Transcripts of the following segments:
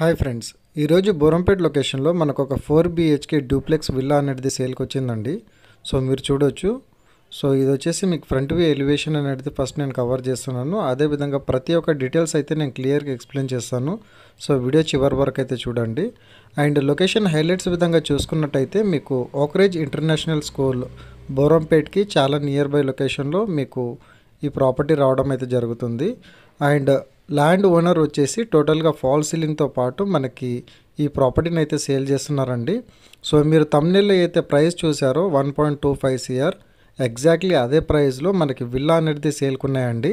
hi friends ఈరోజు బోరంపేట్ లొకేషన్లో మనకు ఒక ఫోర్ బిహెచ్కే డూప్లెక్స్ విల్లా అనేది సేల్కి వచ్చిందండి సో మీరు చూడొచ్చు సో ఇది వచ్చేసి మీకు ఫ్రంట్ వ్యూ ఎలివేషన్ అనేది ఫస్ట్ నేను కవర్ చేస్తున్నాను అదేవిధంగా ప్రతి ఒక్క డీటెయిల్స్ అయితే నేను క్లియర్గా ఎక్స్ప్లెయిన్ చేస్తాను సో వీడియో చివరి వరకు అయితే చూడండి అండ్ లొకేషన్ హైలైట్స్ విధంగా చూసుకున్నట్టయితే మీకు ఓకరేజ్ ఇంటర్నేషనల్ స్కూల్ బోరంపేట్కి చాలా నియర్ బై లొకేషన్లో మీకు ఈ ప్రాపర్టీ రావడం అయితే జరుగుతుంది అండ్ ల్యాండ్ ఓనర్ వచ్చేసి టోటల్గా ఫాల్ సీలింగ్తో పాటు మనకి ఈ ప్రాపర్టీని అయితే సేల్ చేస్తున్నారండి సో మీరు తమ్నెల్లో అయితే ప్రైస్ చూసారో one point two five CR exactly అదే ప్రైస్లో మనకి విల్లా అనేది సేల్కున్నాయండి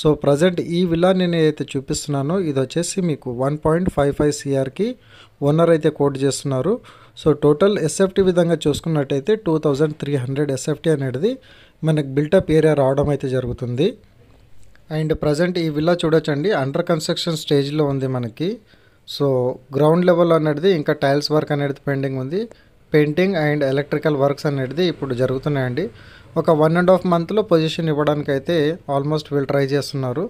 సో ప్రజెంట్ ఈ విల్లా నేను అయితే చూపిస్తున్నానో ఇది వచ్చేసి మీకు వన్ పాయింట్ ఫైవ్ ఫైవ్ సిఆర్కి ఓనర్ అయితే కోట్ చేస్తున్నారు సో టోటల్ ఎస్ఎఫ్టీ విధంగా చూసుకున్నట్టయితే two thousand three hundred SFT అనేది మనకి బిల్టప్ ఏరియా రావడం అయితే జరుగుతుంది అండ్ ప్రజెంట్ ఈ విల్లా చూడొచ్చండి అండర్ కన్స్ట్రక్షన్ స్టేజ్లో ఉంది మనకి సో గ్రౌండ్ లెవెల్ అనేది ఇంకా టైల్స్ వర్క్ అనేది పెండింగ్ ఉంది పెయింటింగ్ అండ్ ఎలక్ట్రికల్ వర్క్స్ అనేది ఇప్పుడు జరుగుతున్నాయండి ఒక వన్ అండ్ హాఫ్ మంత్లో పొజిషన్ ఇవ్వడానికి అయితే ఆల్మోస్ట్ వీళ్ళు ట్రై చేస్తున్నారు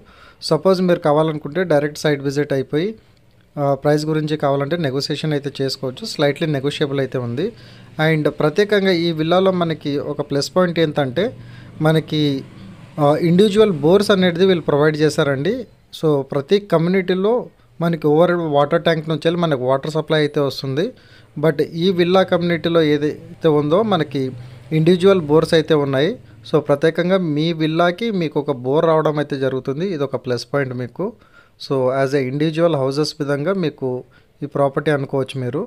సపోజ్ మీరు కావాలనుకుంటే డైరెక్ట్ సైట్ విజిట్ అయిపోయి ప్రైస్ గురించి కావాలంటే నెగోసియేషన్ అయితే చేసుకోవచ్చు స్లైట్లీ నెగోషియబుల్ అయితే ఉంది అండ్ ప్రత్యేకంగా ఈ విల్లాలో మనకి ఒక ప్లస్ పాయింట్ ఏంటంటే మనకి ఇండివిజువల్ బోర్స్ అనేది వీళ్ళు ప్రొవైడ్ చేశారండి సో ప్రతి కమ్యూనిటీలో మనకి ఓవర్ వాటర్ ట్యాంక్ నుంచి వెళ్ళి మనకి వాటర్ సప్లై అయితే వస్తుంది బట్ ఈ విల్లా కమ్యూనిటీలో ఏదైతే ఉందో మనకి ఇండివిజువల్ బోర్స్ అయితే ఉన్నాయి సో ప్రత్యేకంగా మీ విల్లాకి మీకు ఒక బోర్ రావడం అయితే జరుగుతుంది ఇది ఒక ప్లస్ పాయింట్ మీకు so as a individual houses విధంగా మీకు ఈ ప్రాపర్టీ అనుకోవచ్చు మీరు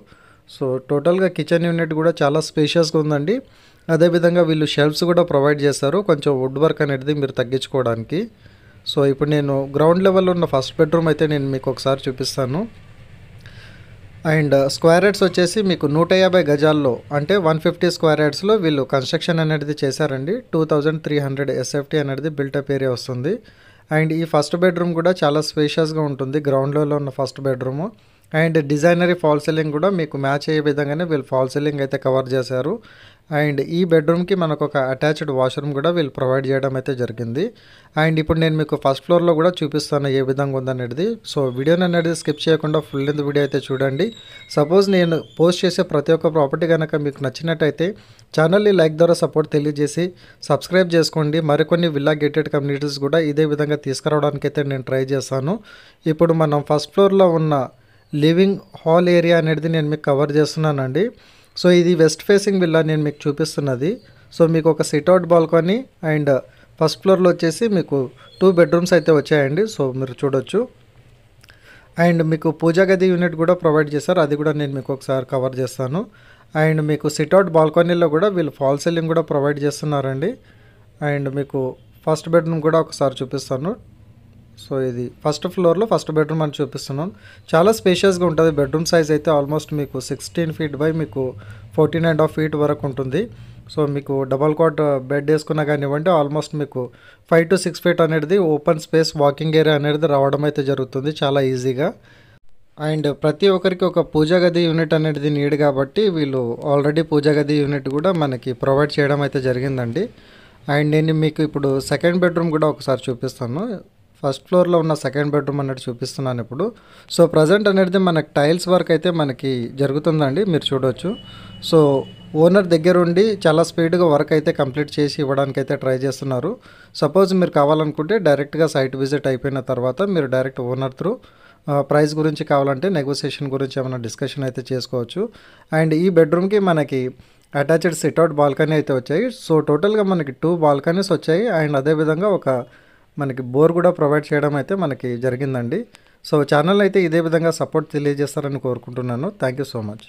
సో టోటల్గా కిచెన్ యూనిట్ కూడా చాలా స్పేషియస్గా ఉందండి అదేవిధంగా వీళ్ళు షెల్ఫ్స్ కూడా ప్రొవైడ్ చేస్తారు కొంచెం వుడ్ వర్క్ అనేది మీరు తగ్గించుకోవడానికి సో ఇప్పుడు నేను గ్రౌండ్ లెవెల్లో ఉన్న ఫస్ట్ బెడ్రూమ్ అయితే నేను మీకు ఒకసారి చూపిస్తాను అండ్ స్క్వేర్ uh, యార్డ్స్ వచ్చేసి మీకు నూట యాభై గజాల్లో అంటే వన్ ఫిఫ్టీ స్క్వేర్ యార్డ్స్లో వీళ్ళు కన్స్ట్రక్షన్ అనేది చేశారండి two thousand three hundred SFT అనేది బిల్టప్ ఏరియా వస్తుంది అండ్ ఈ ఫస్ట్ బెడ్రూమ్ కూడా చాలా స్పేషియస్గా ఉంటుంది గ్రౌండ్లో ఉన్న ఫస్ట్ బెడ్రూము అండ్ డిజైనరీ ఫాల్ సెల్లింగ్ కూడా మీకు మ్యాచ్ అయ్యే విధంగానే వీళ్ళు ఫాల్ సెల్లింగ్ అయితే కవర్ చేశారు అండ్ ఈ బెడ్రూమ్కి మనకు ఒక అటాచ్డ్ వాష్రూమ్ కూడా వీళ్ళు ప్రొవైడ్ చేయడం అయితే జరిగింది అండ్ ఇప్పుడు నేను మీకు ఫస్ట్ ఫ్లోర్లో కూడా చూపిస్తాను ఏ విధంగా ఉందనేది సో వీడియోని అనేది స్కిప్ చేయకుండా ఫుల్ లెంత్ వీడియో అయితే చూడండి సపోజ్ నేను పోస్ట్ చేసే ప్రతి ఒక్క ప్రాపర్టీ కనుక మీకు నచ్చినట్టయితే ఛానల్ని లైక్ ద్వారా సపోర్ట్ తెలియజేసి సబ్స్క్రైబ్ చేసుకోండి మరికొన్ని విల్లా గేటెడ్ కమ్యూనిటీస్ కూడా ఇదే విధంగా తీసుకురావడానికైతే నేను ట్రై చేస్తాను ఇప్పుడు మనం ఫస్ట్ ఫ్లోర్లో ఉన్న లివింగ్ హాల్ ఏరియా అనేది నేను మీకు కవర్ చేస్తున్నానండి సో ఇది వెస్ట్ ఫేసింగ్ విల్లా నేను మీకు చూపిస్తున్నది సో మీకు ఒక సిట్అవుట్ బాల్కనీ అండ్ ఫస్ట్ ఫ్లోర్లో వచ్చేసి మీకు టూ బెడ్రూమ్స్ అయితే వచ్చాయండి సో మీరు చూడొచ్చు అండ్ మీకు పూజా గది యూనిట్ కూడా ప్రొవైడ్ చేశారు అది కూడా నేను మీకు ఒకసారి కవర్ చేస్తాను అండ్ మీకు సిట్అవుట్ బాల్కనీలో కూడా వీళ్ళు ఫాల్ సీలింగ్ కూడా ప్రొవైడ్ చేస్తున్నారండి అండ్ మీకు ఫస్ట్ బెడ్రూమ్ కూడా ఒకసారి చూపిస్తాను సో ఇది ఫస్ట్ ఫ్లోర్లో ఫస్ట్ బెడ్రూమ్ అని చూపిస్తున్నాం చాలా స్పేషియస్గా ఉంటుంది బెడ్రూమ్ సైజ్ అయితే ఆల్మోస్ట్ మీకు సిక్స్టీన్ ఫీట్ బై మీకు ఫోర్టీన్ అండ్ హాఫ్ ఫీట్ వరకు ఉంటుంది సో మీకు డబల్ కాట్ బెడ్ వేసుకున్నా కానివ్వండి ఆల్మోస్ట్ మీకు ఫైవ్ టు సిక్స్ ఫీట్ అనేది ఓపెన్ స్పేస్ వాకింగ్ ఏరియా అనేది రావడం అయితే జరుగుతుంది చాలా ఈజీగా అండ్ ప్రతి ఒక్కరికి ఒక పూజా గది యూనిట్ అనేది నీడ్ కాబట్టి వీళ్ళు ఆల్రెడీ పూజా గది యూనిట్ కూడా మనకి ప్రొవైడ్ చేయడం అయితే జరిగిందండి అండ్ నేను మీకు ఇప్పుడు సెకండ్ బెడ్రూమ్ కూడా ఒకసారి చూపిస్తాను ఫస్ట్ ఫ్లోర్లో ఉన్న సెకండ్ బెడ్రూమ్ అనేది చూపిస్తున్నాను ఇప్పుడు సో ప్రజెంట్ అనేది మనకి టైల్స్ వర్క్ అయితే మనకి జరుగుతుందండి మీరు చూడవచ్చు సో ఓనర్ దగ్గర ఉండి చాలా స్పీడ్గా వర్క్ అయితే కంప్లీట్ చేసి ఇవ్వడానికి అయితే ట్రై చేస్తున్నారు సపోజ్ మీరు కావాలనుకుంటే డైరెక్ట్గా సైట్ విజిట్ అయిపోయిన తర్వాత మీరు డైరెక్ట్ ఓనర్ త్రూ ప్రైస్ గురించి కావాలంటే నెగోసియేషన్ గురించి ఏమైనా డిస్కషన్ అయితే చేసుకోవచ్చు అండ్ ఈ బెడ్రూమ్కి మనకి అటాచ్డ్ సిట్అవుట్ బాల్కనీ అయితే వచ్చాయి సో టోటల్గా మనకి టూ బాల్కనీస్ వచ్చాయి అండ్ అదేవిధంగా ఒక మనకి బోర్ కూడా ప్రొవైడ్ చేయడం అయితే మనకి జరిగిందండి సో ఛానల్ అయితే ఇదే విధంగా సపోర్ట్ తెలియజేస్తారని కోరుకుంటున్నాను థ్యాంక్ యూ సో మచ్